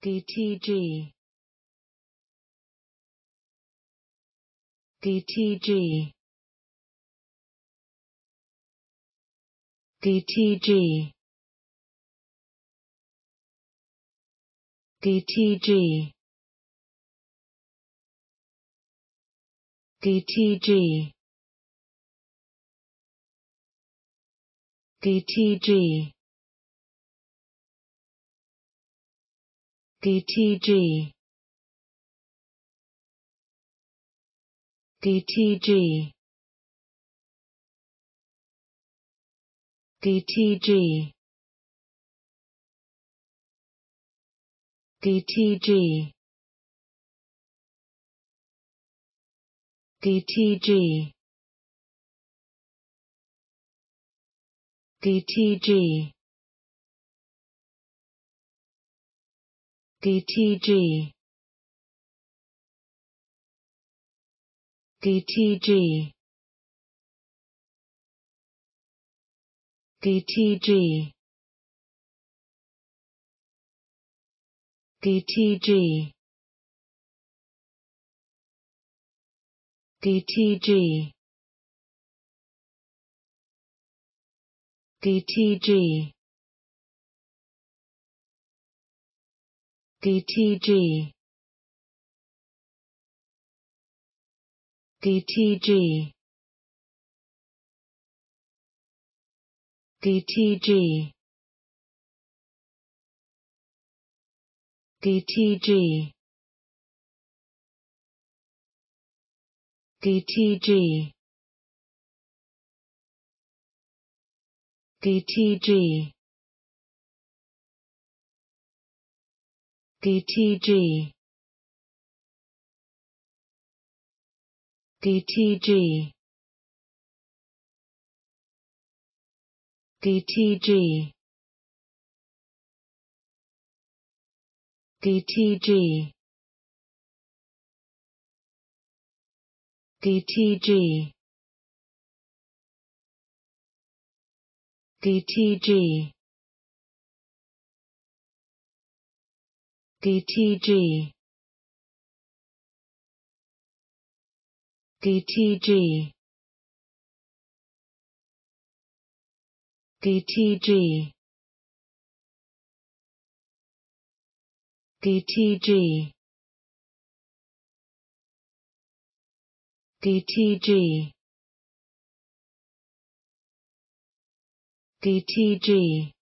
DTG DTG DTG DTG DTG DTG DTG DTG DTG DTG DTG DTG DTG DTG DTG DTG DTG DTG DTG DTG DTG DTG DTG DTG DTG DTG DTG DTG DTG DTG DTG DTG DTG DTG DTG DTG